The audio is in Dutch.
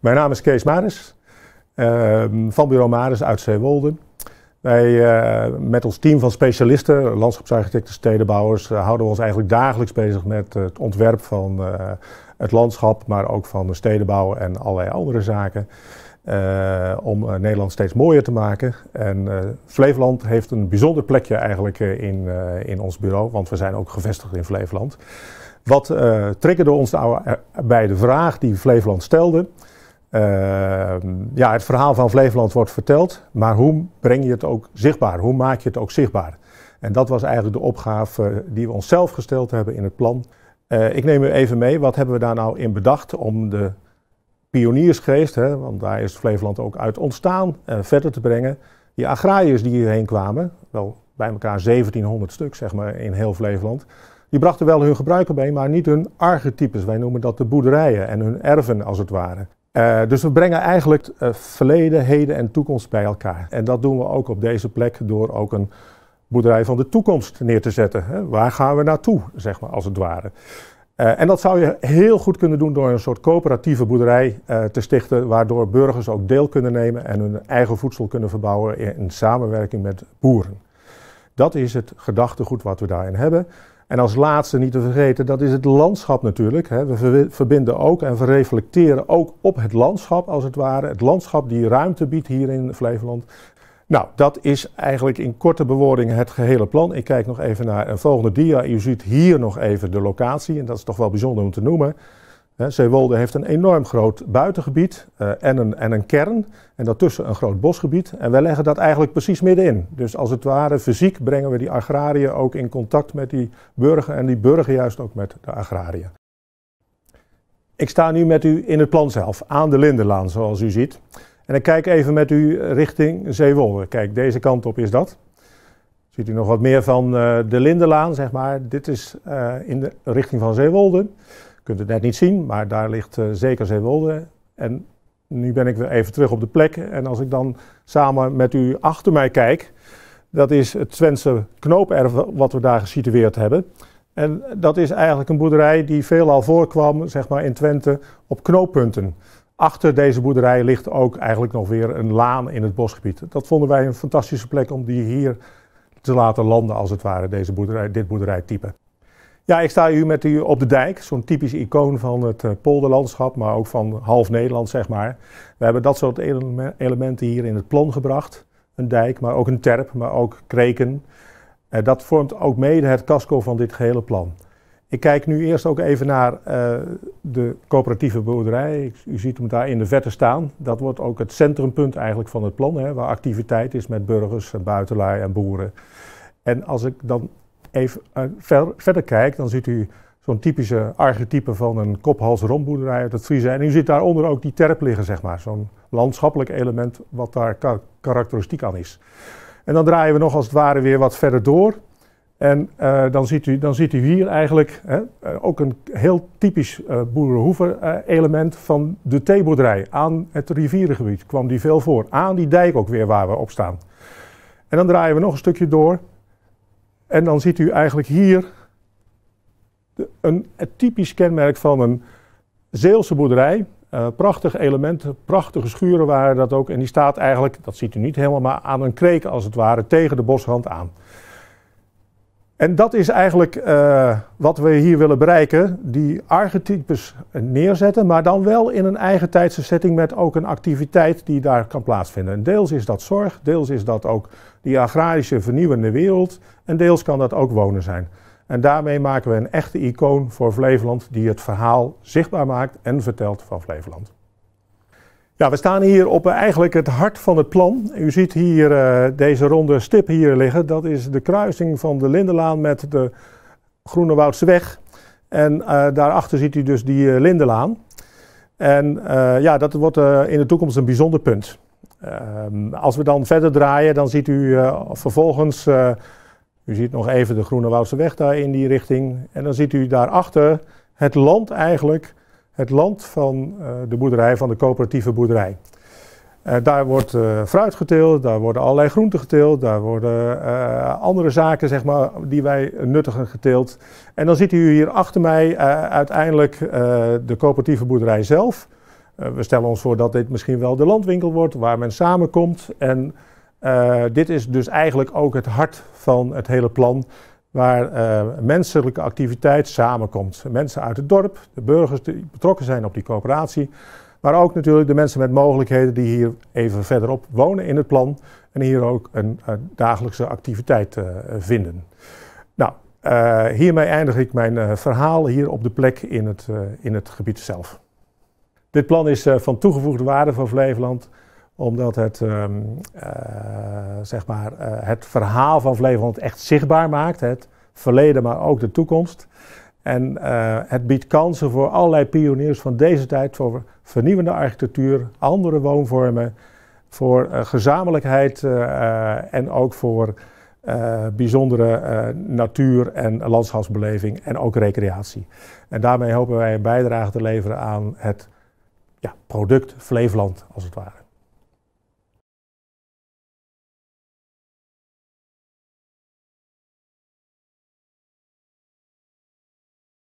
Mijn naam is Kees Maris ehm, van bureau Maris uit Zeewolde. Wij eh, met ons team van specialisten, landschapsarchitecten, stedenbouwers, eh, houden we ons eigenlijk dagelijks bezig met het ontwerp van eh, het landschap, maar ook van de stedenbouw en allerlei andere zaken. om Nederland steeds mooier te maken. En Flevoland heeft een bijzonder plekje eigenlijk in, in ons bureau, want we zijn ook gevestigd in Flevoland. Wat triggerde ons nou bij de vraag die Flevoland stelde? Ehm, ja, het verhaal van Flevoland wordt verteld, maar hoe breng je het ook zichtbaar? Hoe maak je het ook zichtbaar? En dat was eigenlijk de opgave die we onszelf gesteld hebben in het plan. Eh, ik neem u even mee, wat hebben we daar nou in bedacht om de pioniersgeest, hè, want daar is Flevoland ook uit ontstaan, eh, verder te brengen. Die agrariërs die hierheen kwamen, wel bij elkaar 1700 stuk zeg maar in heel Flevoland, die brachten wel hun gebruiken mee, maar niet hun archetypes. Wij noemen dat de boerderijen en hun erven als het ware. Eh, dus we brengen eigenlijk eh, verleden, heden en toekomst bij elkaar. En dat doen we ook op deze plek door ook een boerderij van de toekomst neer te zetten. Hè. Waar gaan we naartoe, zeg maar, als het ware. Eh, en dat zou je heel goed kunnen doen door een soort coöperatieve boerderij te stichten, waardoor burgers ook deel kunnen nemen en hun eigen voedsel kunnen verbouwen in samenwerking met boeren. Dat is het gedachtegoed wat we daarin hebben. En als laatste niet te vergeten, dat is het landschap natuurlijk. We verbinden ook en we reflecteren ook op het landschap als het ware. Het landschap die ruimte biedt hier in Flevoland. Nou, dat is eigenlijk in korte bewoordingen het gehele plan. Ik kijk nog even naar een volgende dia. U ziet hier nog even de locatie en dat is toch wel bijzonder om te noemen. Zeewolde heeft een enorm groot buitengebied eh, en, een, en een kern. En daartussen een groot bosgebied. En wij leggen dat eigenlijk precies middenin. Dus als het ware fysiek brengen we die agrariën ook in contact met die burger. En die burger juist ook met de agrariën. Ik sta nu met u in het plan zelf, aan de Lindenlaan zoals u ziet. En ik kijk even met u eh, richting Zeewolde. Kijk, deze kant op is dat. Ziet u nog wat meer van eh, de Lindenlaan, zeg maar. Dit is in de richting van Zeewolde kunt het net niet zien, maar daar ligt eh, zeker Zeewolde. En nu ben ik weer even terug op de plek. En als ik dan samen met u achter mij kijk, dat is het Twentse knooperf wat we daar gesitueerd hebben. En dat is eigenlijk een boerderij die veelal voorkwam zeg maar, in Twente op knooppunten. Achter deze boerderij ligt ook eigenlijk nog weer een laan in het bosgebied. Dat vonden wij een fantastische plek om die hier te laten landen, als het ware, deze boerderij, dit boerderijtype. Ja, ik sta hier met u op de dijk, zo'n typisch icoon van het eh, polderlandschap, maar ook van half Nederland, zeg maar. We hebben dat soort elementen hier in het plan gebracht. Een dijk, maar ook een terp, maar ook kreken. Eh, dat vormt ook mede het casco van dit gehele plan. Ik kijk nu eerst ook even naar eh, de coöperatieve boerderij. U ziet hem daar in de verte staan. Dat wordt ook het centrumpunt eigenlijk van het plan, hè, waar activiteit is met burgers, buitenlui en boeren. En als ik dan even eh, ver, verder kijkt, dan ziet u zo'n typische archetype van een kophals-romboerderij uit het Friese. En u ziet daaronder ook die terp liggen, zeg maar. Zo'n landschappelijk element wat daar karakteristiek aan is. En dan draaien we nog als het ware weer wat verder door. En eh, dan, ziet u, dan ziet u hier eigenlijk hè, eh, ook een heel typisch uh, boerenhoeven-element van de theeboerderij. Aan het rivierengebied kwam die veel voor. Aan die dijk ook weer waar we op staan. En dan draaien we nog een stukje door. En dan ziet u eigenlijk hier een, typisch kenmerk van een Zeelse boerderij. Eh, prachtige elementen, prachtige schuren waren dat ook. En die staat eigenlijk, dat ziet u niet helemaal, maar aan een kreek als het ware tegen de bosrand aan. En dat is eigenlijk eh, wat we hier willen bereiken: die archetypes neerzetten, maar dan wel in een eigen tijdse setting met ook een activiteit die daar kan plaatsvinden. deels is dat zorg, deels is dat ook die agrarische vernieuwende wereld, en deels kan dat ook wonen zijn. En daarmee maken we een echte icoon voor Flevoland die het verhaal zichtbaar maakt en vertelt van Flevoland we staan hier op eh, eigenlijk het hart van het plan. U ziet hier eh, deze ronde stip hier liggen. Dat is de kruising van de Lindenlaan met de Groene Woudseweg. En eh, daarachter ziet u dus die uh, Lindenlaan. En ja, dat wordt in de toekomst een bijzonder punt. Ehm, als we dan verder draaien, dan ziet u vervolgens... u ziet nog even de Groene Woudseweg daar in die richting. En dan ziet u daarachter het land eigenlijk het land van eh, de boerderij, van de coöperatieve boerderij. Eh, daar wordt eh, fruit geteeld, daar worden allerlei groenten geteeld, daar worden andere zaken zeg maar, die wij nuttigen geteeld. En dan ziet u hier achter mij uiteindelijk de coöperatieve boerderij zelf. we stellen ons voor dat dit misschien wel de landwinkel wordt waar men samenkomt. En dit is dus eigenlijk ook het hart van het hele plan waar uh, menselijke activiteit samenkomt. Mensen uit het dorp, de burgers die betrokken zijn op die coöperatie, maar ook natuurlijk de mensen met mogelijkheden die hier even verderop wonen in het plan en hier ook een, dagelijkse activiteit eh, vinden. Nou, eh, hiermee eindig ik mijn verhaal hier op de plek in het, in het gebied zelf. Dit plan is van toegevoegde waarde voor Flevoland omdat het, ehm, eh, zeg maar, eh, het verhaal van Flevoland echt zichtbaar maakt. Het verleden, maar ook de toekomst. En eh, het biedt kansen voor allerlei pioniers van deze tijd voor vernieuwende architectuur, andere woonvormen, voor gezamenlijkheid en ook voor bijzondere natuur- en landschapsbeleving en ook recreatie. En daarmee hopen wij een bijdrage te leveren aan het ja, product Flevoland, als het ware.